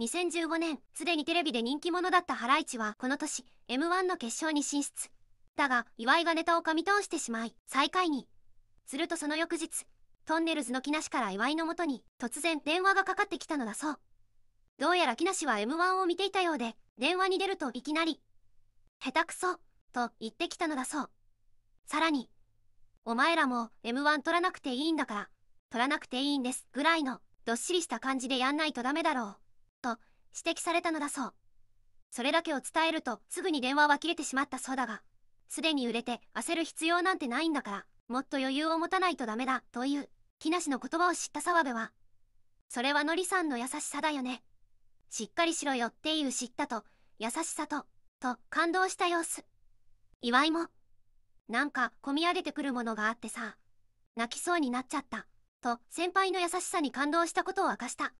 2015年、すでにテレビで人気者だったハライチは、この年、M1 の決勝に進出。だが、岩井がネタを噛み通してしまい、最下位に。するとその翌日、トンネルズの木梨から岩井のもとに、突然電話がかかってきたのだそう。どうやら木梨は M1 を見ていたようで、電話に出るといきなり、下手くそ、と言ってきたのだそう。さらに、お前らも M1 取らなくていいんだから、取らなくていいんです、ぐらいの、どっしりした感じでやんないとダメだろう。指摘されたのだそうそれだけを伝えるとすぐに電話は切れてしまったそうだがすでに売れて焦る必要なんてないんだからもっと余裕を持たないとダメだという木梨の言葉を知った澤部はそれはのりさんの優しさだよねしっかりしろよっていう知ったと優しさとと感動した様子岩井もなんかこみ上げてくるものがあってさ泣きそうになっちゃったと先輩の優しさに感動したことを明かした